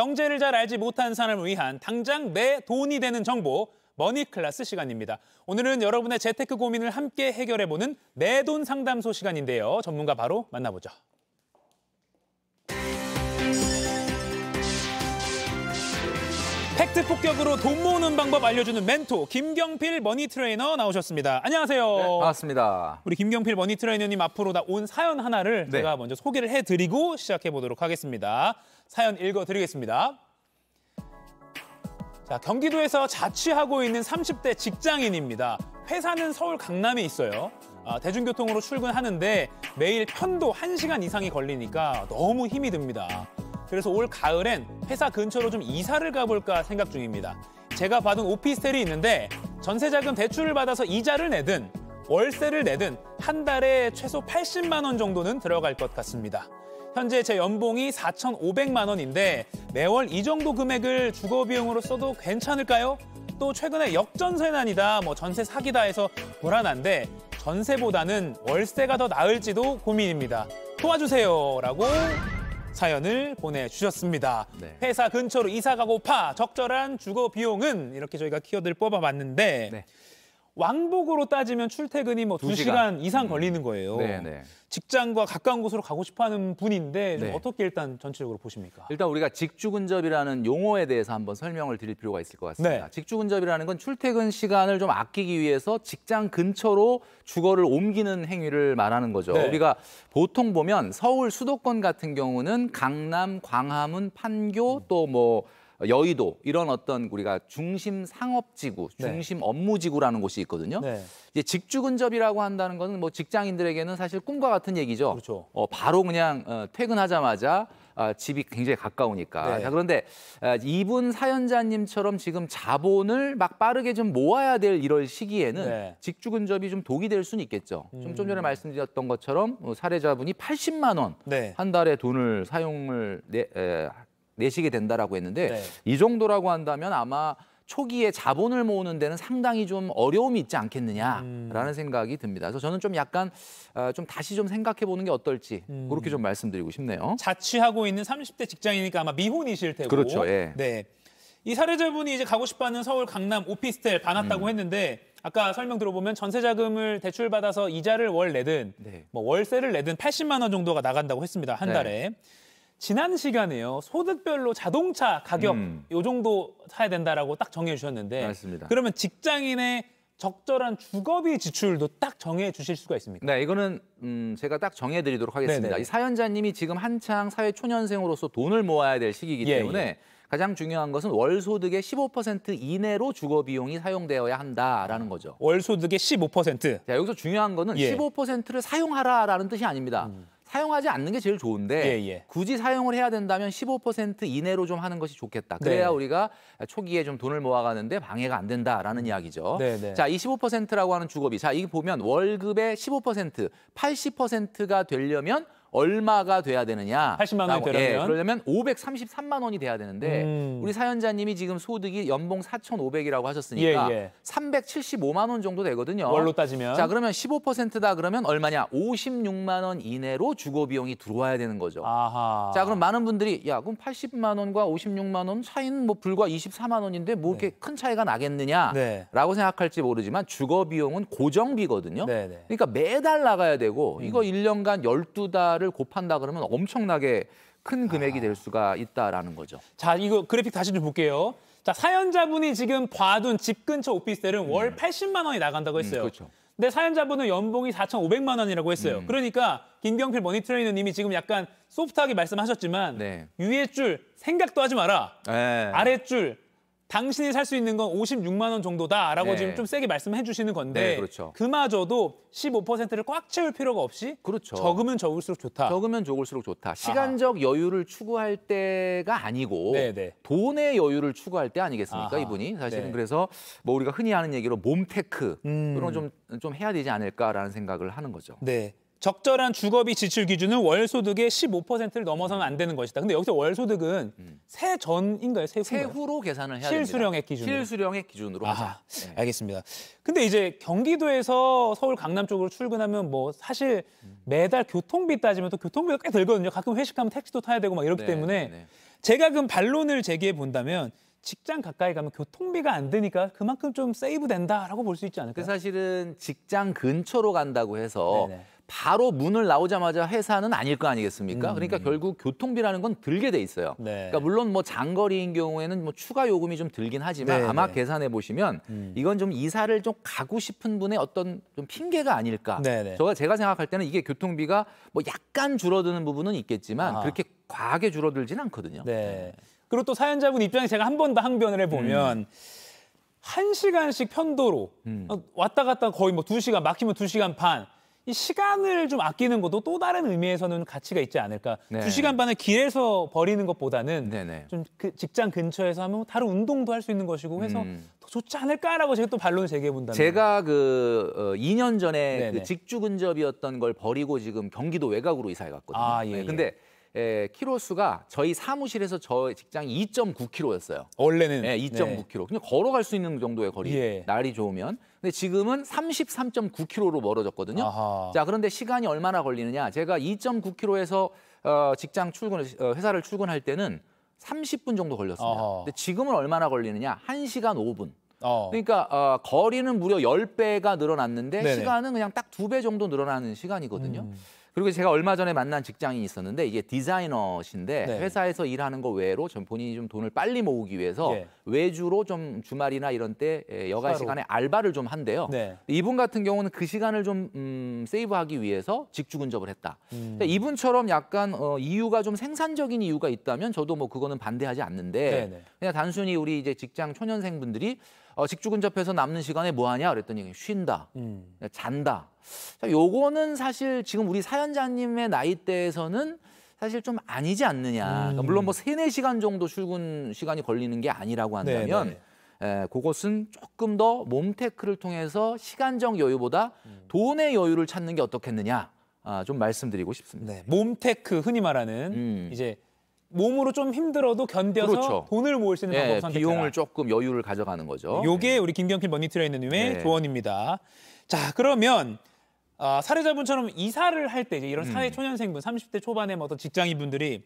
경제를 잘 알지 못한 사람을 위한 당장 내 돈이 되는 정보 머니 클래스 시간입니다. 오늘은 여러분의 재테크 고민을 함께 해결해보는 내 돈 상담소 시간인데요. 전문가 바로 만나보죠. 팩트 폭격으로 돈 모으는 방법 알려주는 멘토 김경필 머니 트레이너 나오셨습니다. 안녕하세요. 네, 반갑습니다. 우리 김경필 머니 트레이너님 앞으로 나온 사연 하나를 네. 제가 먼저 소개를 해드리고 시작해 보도록 하겠습니다. 사연 읽어드리겠습니다. 자, 경기도에서 자취하고 있는 30대 직장인입니다. 회사는 서울 강남에 있어요. 아, 대중교통으로 출근하는데 매일 편도 1시간 이상이 걸리니까 너무 힘이 듭니다. 그래서 올 가을엔 회사 근처로 좀 이사를 가볼까 생각 중입니다. 제가 받은 오피스텔이 있는데 전세자금 대출을 받아서 이자를 내든 월세를 내든 한 달에 최소 80만 원 정도는 들어갈 것 같습니다. 현재 제 연봉이 4,500만 원인데 매월 이 정도 금액을 주거 비용으로 써도 괜찮을까요? 또 최근에 역전세난이다, 뭐 전세 사기다 해서 불안한데 전세보다는 월세가 더 나을지도 고민입니다. 도와주세요라고 사연을 보내주셨습니다. 네. 회사 근처로 이사 가고 파 적절한 주거 비용은 이렇게 저희가 키워드를 뽑아봤는데 네. 왕복으로 따지면 출퇴근이 뭐 두시간 이상 음. 걸리는 거예요. 네네. 네. 직장과 가까운 곳으로 가고 싶어하는 분인데 네. 어떻게 일단 전체적으로 보십니까? 일단 우리가 직주근접이라는 용어에 대해서 한번 설명을 드릴 필요가 있을 것 같습니다. 네. 직주근접이라는 건 출퇴근 시간을 좀 아끼기 위해서 직장 근처로 주거를 옮기는 행위를 말하는 거죠. 네. 우리가 보통 보면 서울 수도권 같은 경우는 강남, 광화문, 판교 또뭐 여의도 이런 어떤 우리가 중심 상업지구, 네. 중심 네. 업무지구라는 곳이 있거든요. 네. 이제 직주근접이라고 한다는 것은 뭐 직장인들에게는 사실 꿈과 같은 얘기죠. 그렇죠. 어, 바로 그냥 어, 퇴근하자마자 아, 집이 굉장히 가까우니까. 네. 자, 그런데 아, 이분 사연자님처럼 지금 자본을 막 빠르게 좀 모아야 될 이럴 시기에는 네. 직주 근접이 좀 독이 될 수는 있겠죠. 음. 좀, 좀 전에 음. 말씀드렸던 것처럼 어, 사례자분이 80만 원한 네. 달에 돈을 사용을 내, 에, 내시게 된다라고 했는데 네. 이 정도라고 한다면 아마 초기에 자본을 모으는 데는 상당히 좀 어려움이 있지 않겠느냐라는 음. 생각이 듭니다. 그래서 저는 좀 약간 어, 좀 다시 좀 생각해 보는 게 어떨지 음. 그렇게 좀 말씀드리고 싶네요. 자취하고 있는 30대 직장이니까 아마 미혼이실 테고. 그렇죠. 예. 네. 이 사례자분이 이제 가고 싶어하는 서울 강남 오피스텔 반았다고 음. 했는데 아까 설명 들어보면 전세자금을 대출받아서 이자를 월 내든 네. 뭐 월세를 내든 80만 원 정도가 나간다고 했습니다 한 네. 달에. 네. 지난 시간에요 소득별로 자동차 가격 음. 정도 사야 된다라고 딱 정해주셨는데 맞습니다. 그러면 직장인의 적절한 주거비 지출도 딱 정해 주실 수가 있습니까? 네, 이거는 음, 제가 딱 정해 드리도록 하겠습니다. 네네. 이 사연자님이 지금 한창 사회 초년생으로서 돈을 모아야 될 시기이기 예, 때문에 예. 가장 중요한 것은 월 소득의 15% 이내로 주거 비용이 사용되어야 한다라는 거죠. 월 소득의 15%. 자, 여기서 중요한 거는 예. 15%를 사용하라라는 뜻이 아닙니다. 음. 사용하지 않는 게 제일 좋은데 예, 예. 굳이 사용을 해야 된다면 15% 이내로 좀 하는 것이 좋겠다. 네. 그래야 네. 우리가 초기에 좀 돈을 모아가는데 방해가 안 된다라는 음. 이야기죠. 네, 네. 자, 이 15%라고 하는 주거비. 자, 이게 보면 월급의 15%, 80%가 되려면 얼마가 돼야 되느냐? 80만 원이 되려면 예, 그러려면 533만 원이 돼야 되는데 음. 우리 사연자님이 지금 소득이 연봉 4,500이라고 하셨으니까 예, 예. 375만 원 정도 되거든요. 월로 따지면 자 그러면 15%다 그러면 얼마냐? 56만 원 이내로 주거 비용이 들어와야 되는 거죠. 아하. 자 그럼 많은 분들이 야 그럼 80만 원과 56만 원 차이는 뭐 불과 24만 원인데 뭐 이렇게 네. 큰 차이가 나겠느냐라고 네. 생각할지 모르지만 주거 비용은 고정비거든요. 네, 네. 그러니까 매달 나가야 되고 음. 이거 음. 1년간 12달 원가를 곱한다 그러면 엄청나게 큰 금액이 아. 될 수가 있다라는 거죠. 자, 이거 그래픽 다시 좀 볼게요. 자, 사연자분이 지금 봐둔 집 근처 오피스텔은 음. 월 80만 원이 나간다고 음, 했어요. 음, 그렇죠. 근데 사연자분은 연봉이 4,500만 원이라고 했어요. 음. 그러니까 김경필 머니트레이너님이 지금 약간 소프트하게 말씀하셨지만 네. 위에 줄 생각도 하지 마라. 네. 아래 줄 당신이 살 수 있는 건 56만 원 정도다라고 네. 지금 좀 세게 말씀해 주시는 건데 네, 그렇죠. 그마저도 15%를 꽉 채울 필요가 없이 그렇죠. 적으면 적을수록 좋다. 적으면 적을수록 좋다. 시간적 아하. 여유를 추구할 때가 아니고 네네. 네. 돈의 여유를 추구할 때 아니겠습니까 아하. 이분이 사실은 네. 그래서 뭐 우리가 흔히 하는 얘기로 몸테크 음. 이런 좀 좀 해야 되지 않을까라는 생각을 하는 거죠. 네. 적절한 주거비 지출 기준은 월 소득의 15%를 넘어서는 안 되는 것이다. 근데 여기서 월 소득은 음. 세 전인가요? 세, 세 후로 계산을 해야 됩니다. 실수령액 기준으로. 실수령액 기준으로 아, 네. 알겠습니다. 근데 이제 경기도에서 서울 강남 쪽으로 출근하면 뭐 사실 음. 매달 교통비 따지면 또 교통비가 꽤 들거든요. 가끔 회식하면 택시도 타야 되고 막 이렇기 네, 때문에 네, 네. 제가 그럼 반론을 제기해 본다면 직장 가까이 가면 교통비가 안 드니까 그만큼 좀 세이브 된다라고 볼 수 있지 않을까요? 그 사실은 직장 근처로 간다고 해서 네네. 네. 바로 문을 나오자마자 회사는 아닐 거 아니겠습니까? 음. 그러니까 결국 교통비라는 건 들게 돼 있어요. 네. 그러니까 물론 뭐 장거리인 경우에는 뭐 추가 요금이 좀 들긴 하지만 네, 아마 네. 계산해 보시면 음. 이건 좀 이사를 좀 가고 싶은 분의 어떤 좀 핑계가 아닐까. 제가 네, 네. 제가 생각할 때는 이게 교통비가 뭐 약간 줄어드는 부분은 있겠지만 아. 그렇게 과하게 줄어들지는 않거든요. 네. 그리고 또 사연자분 입장에 제가 한 번 더 항변을 해보면 음. 한 시간씩 편도로 음. 어, 왔다 갔다 거의 뭐 두 시간 막히면 두 시간 반. 이 시간을 좀 아끼는 것도 또 다른 의미에서는 가치가 있지 않을까. 네. 2시간 반을 길에서 버리는 것보다는 네네. 좀그 직장 근처에서 하면 다른 운동도 할 수 있는 것이고 해서 음. 더 좋지 않을까라고 제가 또 반론을 제기해 본다면. 제가 그 어, 2년 전에 네, 그 네. 직주 근접이었던 걸 버리고 지금 경기도 외곽으로 이사해 갔거든요. 아, 네, 예, 네. 근데 에, 예. 예, 키로수가 저희 사무실에서 저 직장 2.9km였어요. 원래는 예, 2.9km. 네. 그냥 걸어갈 수 있는 정도의 거리. 예. 날이 좋으면. 근데 지금은 33.9km로 멀어졌거든요. 아하. 자, 그런데 시간이 얼마나 걸리느냐? 제가 2.9km에서 어, 직장 출근 어, 회사를 출근할 때는 30분 정도 걸렸습니다. 아하. 근데 지금은 얼마나 걸리느냐? 1시간 5분. 어. 그러니까 어, 거리는 무려 10배가 늘어났는데 네네. 시간은 그냥 딱2배 정도 늘어나는 시간이거든요. 음. 그리고 제가 얼마 전에 만난 직장인이 있었는데 이게 디자이너신데 네. 회사에서 일하는 거 외로 전 본인이 좀 돈을 빨리 모으기 위해서 네. 외주로 좀 주말이나 이런 때 예, 여가 시간에 알바를 좀 한대요. 네. 이분 같은 경우는 그 시간을 좀 음, 세이브하기 위해서 직주 근접을 했다. 음. 그러니까 이분처럼 약간 어, 이유가 좀 생산적인 이유가 있다면 저도 뭐 그거는 반대하지 않는데 네, 네. 그냥 단순히 우리 이제 직장 초년생분들이 어, 직주 근접해서 남는 시간에 뭐 하냐 그랬더니 쉰다, 음. 네, 잔다. 자, 요거는 사실 지금 우리 사연자님의 나이대에서는 사실 좀 아니지 않느냐. 그 물론 뭐 음. 세네 시간 정도 출근 시간이 걸리는 게 아니라고 한다면 에, 네, 네. 예, 그것은 조금 더 몸테크를 통해서 시간적 여유보다 음. 돈의 여유를 찾는 게 어떻겠느냐 아, 좀 말씀드리고 싶습니다. 네, 몸테크 흔히 말하는 음. 이제 몸으로 좀 힘들어도 견뎌서 그렇죠. 돈을 모을 수 있는 예, 방법 선택해라. 비용을 조금 여유를 가져가는 거죠. 요게 네. 우리 김경필 머니트레이너님의 네. 조언입니다. 자 그러면 어, 사례자분처럼 이사를 할 때 이제 이런 음. 사회 초년생분, 30대 초반의 뭐 어떤 직장인분들이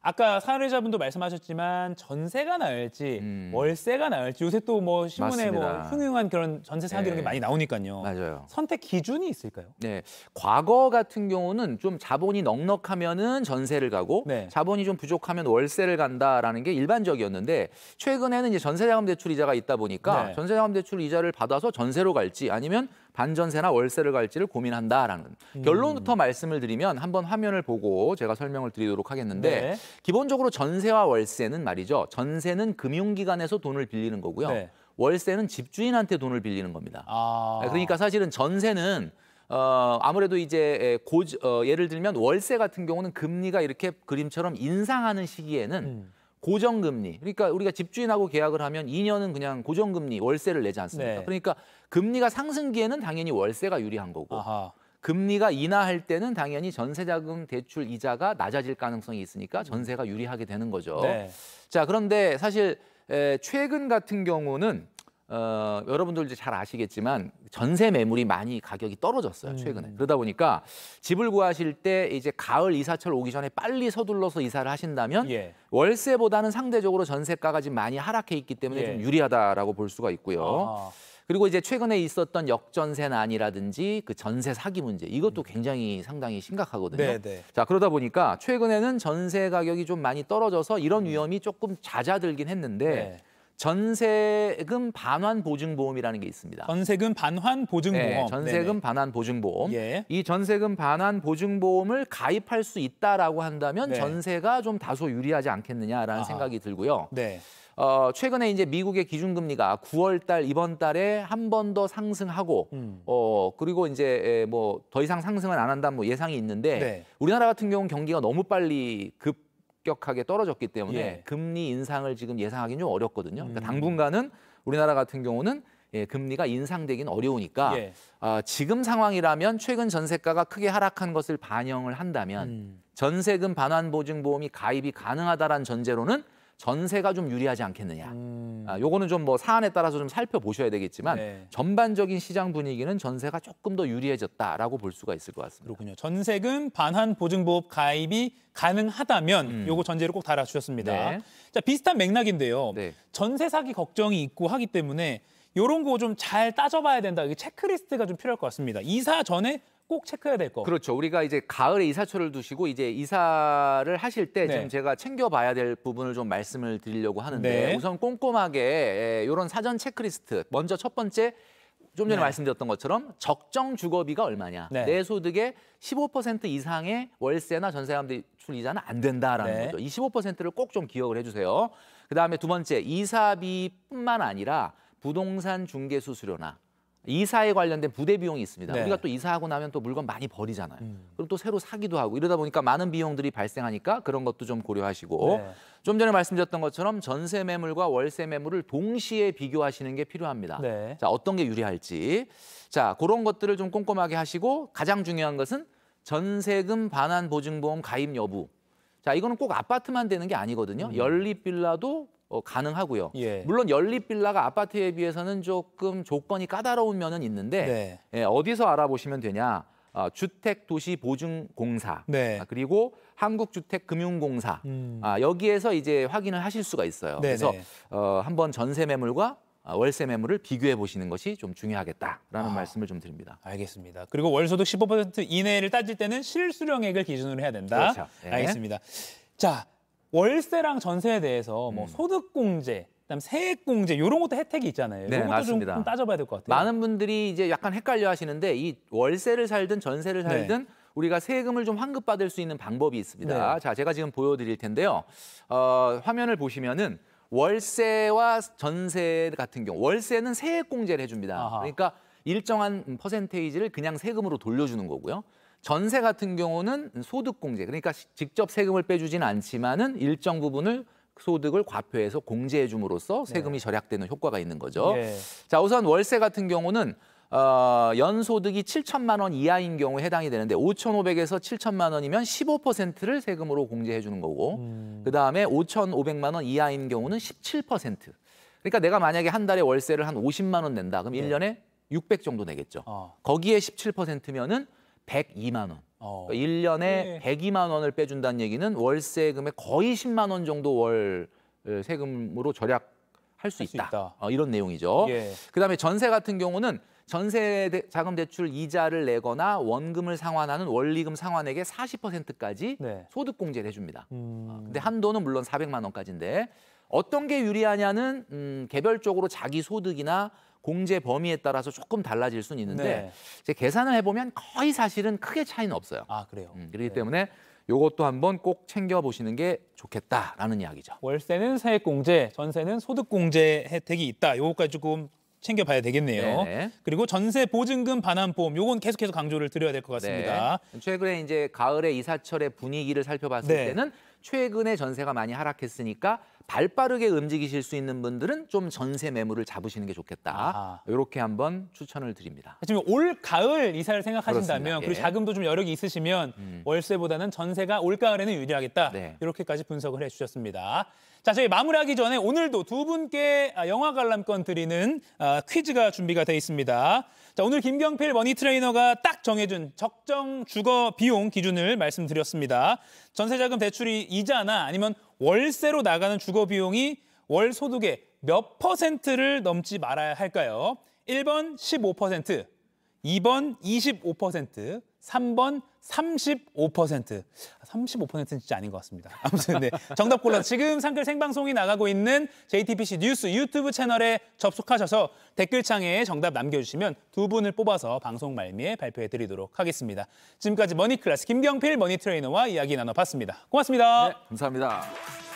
아까 사례자분도 말씀하셨지만 전세가 나을지 음. 월세가 나을지 요새 또 뭐 신문에 뭐 맞습니다. 뭐 흉흉한 그런 전세 사기 네. 이런 게 네. 많이 나오니까요. 맞아요. 선택 기준이 있을까요? 네. 과거 같은 경우는 좀 자본이 넉넉하면은 전세를 가고 네. 자본이 좀 부족하면 월세를 간다라는 게 일반적이었는데 최근에는 이제 전세자금 대출 이자가 있다 보니까 네. 전세자금 대출 이자를 받아서 전세로 갈지 아니면 반전세나 월세를 갈지를 고민한다라는 음. 결론부터 말씀을 드리면 한번 화면을 보고 제가 설명을 드리도록 하겠는데 네. 기본적으로 전세와 월세는 말이죠. 전세는 금융기관에서 돈을 빌리는 거고요. 네. 월세는 집주인한테 돈을 빌리는 겁니다. 아. 네, 그러니까 사실은 전세는 어, 아무래도 이제 고, 어, 예를 들면 월세 같은 경우는 금리가 이렇게 그림처럼 인상하는 시기에는 음. 고정금리. 그러니까 우리가 집주인하고 계약을 하면 2년은 그냥 고정금리 월세를 내지 않습니까? 네. 그러니까 금리가 상승기에는 당연히 월세가 유리한 거고 아하. 금리가 인하할 때는 당연히 전세자금 대출 이자가 낮아질 가능성이 있으니까 전세가 유리하게 되는 거죠. 네. 자 그런데 사실 에, 최근 같은 경우는 어, 여러분들도 잘 아시겠지만 전세 매물이 많이 가격이 떨어졌어요 음. 최근에 음. 그러다 보니까 집을 구하실 때 이제 가을 이사철 오기 전에 빨리 서둘러서 이사를 하신다면 예. 월세보다는 상대적으로 전세가가 지금 많이 하락해 있기 때문에 예. 좀 유리하다라고 볼 수가 있고요. 아. 그리고 이제 최근에 있었던 역전세난이라든지 그 전세 사기 문제 이것도 음. 굉장히 상당히 심각하거든요. 네네. 네. 자 그러다 보니까 최근에는 전세 가격이 좀 많이 떨어져서 이런 음. 위험이 조금 잦아들긴 했는데. 네. 전세금 반환 보증보험이라는 게 있습니다. 전세금 반환 보증보험. 네, 전세금 네네. 반환 보증보험. 예. 이 전세금 반환 보증보험을 가입할 수 있다라고 한다면 네. 전세가 좀 다소 유리하지 않겠느냐라는 아 생각이 들고요. 네. 어, 최근에 이제 미국의 기준금리가 9월 달 이번 달에 한 번 더 상승하고 음. 어 그리고 이제 뭐 더 이상 상승을안 한다 뭐 예상이 있는데 네. 우리나라 같은 경우는 경기가 너무 빨리 급 급격하게 떨어졌기 때문에 예. 금리 인상을 지금 예상하기는 좀 어렵거든요. 그러니까 음. 그러니까 당분간은 우리나라 같은 경우는 예, 금리가 인상되긴 어려우니까 예. 어, 지금 상황이라면 최근 전세가가 크게 하락한 것을 반영을 한다면 음. 전세금 반환 보증 보험이 가입이 가능하다라는 전제로는 전세가 좀 유리하지 않겠느냐. 음. 아, 요거는 좀 뭐 사안에 따라서 좀 살펴보셔야 되겠지만 네. 전반적인 시장 분위기는 전세가 조금 더 유리해졌다라고 볼 수가 있을 것 같습니다. 그렇군요. 전세금 반환 보증보험 가입이 가능하다면 음. 요거 전제를 꼭 달아주셨습니다. 네. 자 비슷한 맥락인데요. 네. 전세 사기 걱정이 있고 하기 때문에 요런 거 좀 잘 따져봐야 된다. 이게 체크리스트가 좀 필요할 것 같습니다. 이사 전에 꼭 체크해야 될 거. 그렇죠. 우리가 이제 가을에 이사철을 두시고 이제 이사를 하실 때 네. 지금 제가 챙겨봐야 될 부분을 좀 말씀을 드리려고 하는데 네. 우선 꼼꼼하게 이런 예, 사전 체크리스트 먼저 첫 번째 좀 전에 네. 말씀드렸던 것처럼 적정 주거비가 얼마냐. 네. 내 소득의 15% 이상의 월세나 전세감대출 이자는 안 된다라는 네. 거죠. 이 15%를 꼭 좀 기억을 해주세요. 그다음에 두 번째 이사비뿐만 아니라 부동산 중개 수수료나 이사에 관련된 부대 비용이 있습니다. 네. 우리가 또 이사하고 나면 또 물건 많이 버리잖아요. 음. 그럼 또 새로 사기도 하고 이러다 보니까 많은 비용들이 발생하니까 그런 것도 좀 고려하시고 네. 좀 전에 말씀드렸던 것처럼 전세 매물과 월세 매물을 동시에 비교하시는 게 필요합니다. 네. 자, 어떤 게 유리할지. 자, 그런 것들을 좀 꼼꼼하게 하시고 가장 중요한 것은 전세금 반환 보증보험 가입 여부. 자, 이거는 꼭 아파트만 되는 게 아니거든요. 음. 연립 빌라도 어, 가능하고요. 예. 물론 연립 빌라가 아파트에 비해서는 조금 조건이 까다로운 면은 있는데 네. 예, 어디서 알아보시면 되냐? 어, 아, 주택도시보증공사 네. 아, 그리고 한국주택금융공사 음. 아, 여기에서 이제 확인을 하실 수가 있어요. 네네. 그래서 네. 어, 한번 전세 매물과 아, 월세 매물을 비교해 보시는 것이 좀 중요하겠다라는 아, 말씀을 좀 드립니다. 알겠습니다. 그리고 월소득 15% 이내를 따질 때는 실수령액을 기준으로 해야 된다. 그렇죠. 네. 알겠습니다. 자, 월세랑 전세에 대해서 뭐 음. 소득공제, 그다음 세액공제 이런 것도 혜택이 있잖아요. 네, 이것도 좀, 좀 따져봐야 될 것 같아요. 많은 분들이 이제 약간 헷갈려 하시는데 이 월세를 살든 전세를 네. 살든 네. 우리가 세금을 좀 환급받을 수 있는 방법이 있습니다. 네. 자, 제가 지금 보여드릴 텐데요. 어, 화면을 보시면은 월세와 전세 같은 경우 월세는 세액공제를 해줍니다. 아하. 그러니까 일정한 퍼센테이지를 그냥 세금으로 돌려주는 거고요. 전세 같은 경우는 소득공제 그러니까 직접 세금을 빼주진 않지만은 일정 부분을 소득을 과표해서 공제해 줌으로써 네. 세금이 절약되는 효과가 있는 거죠. 네. 자, 우선 월세 같은 경우는 어, 연소득이 7천만 원 이하인 경우에 해당이 되는데 5,500에서 7천만 원이면 15%를 세금으로 공제해 주는 거고 음. 그다음에 5,500만 원 이하인 경우는 17%. 그러니까 내가 만약에 한 달에 월세를 한 50만 원 낸다. 그럼 네. 1년에 600 정도 내겠죠. 어. 거기에 17%면은 102만 원. 어. 그러니까 1년에 네. 예. 102만 원을 빼준다는 얘기는 월세금의 거의 10만 원 정도 월 예, 세금으로 절약할 수, 있다. 있다. 어, 이런 내용이죠. 예. 그다음에 전세 같은 경우는 전세 자금 대출 이자를 내거나 원금을 상환하는 원리금 상환액의 40%까지 네. 소득공제를 해줍니다. 아, 음... 근데 한도는 물론 400만 원까지인데 어떤 게 유리하냐는 음, 개별적으로 자기 소득이나 공제 범위에 따라서 조금 달라질 수는 있는데 네. 계산을 해보면 거의 사실은 크게 차이는 없어요. 아 그래요. 음, 그렇기 네. 때문에 요것도 한번 꼭 챙겨보시는 게 좋겠다라는 이야기죠. 월세는 세액공제, 전세는 소득공제 혜택이 있다. 요거까지 조금 챙겨봐야 되겠네요. 네 그리고 전세 보증금 반환보험 요건 계속해서 강조를 드려야 될 것 같습니다. 네. 최근에 이제 가을에 이사철의 분위기를 살펴봤을 네. 때는 최근에 전세가 많이 하락했으니까 발빠르게 움직이실 수 있는 분들은 좀 전세 매물을 잡으시는 게 좋겠다. 아 이렇게 한번 추천을 드립니다. 지금 올 가을 이사를 생각하신다면 그리고 예. 자금도 좀 여력이 있으시면 음. 월세보다는 전세가 올 가을에는 유리하겠다. 네. 이렇게까지 분석을 해주셨습니다. 자, 저희 마무리하기 전에 오늘도 두 분께 아, 영화 관람권 드리는 아, 퀴즈가 준비가 돼 있습니다. 자, 오늘 김경필 머니 트레이너가 딱 정해준 적정 주거 비용 기준을 말씀드렸습니다. 전세자금 대출이 이자나 아니면 월세로 나가는 주거 비용이 월 소득의 몇 퍼센트를 넘지 말아야 할까요? 1번 15%, 2번 25%, 3번 35%. 35%는 진짜 아닌 것 같습니다. 아무튼 네. 정답 골라 지금 상글 생방송이 나가고 있는 JTBC 뉴스 유튜브 채널에 접속하셔서 댓글창에 정답 남겨주시면 두 분을 뽑아서 방송 말미에 발표해드리도록 하겠습니다. 지금까지 머니클래스 김경필 머니트레이너와 이야기 나눠봤습니다. 고맙습니다. 네, 감사합니다.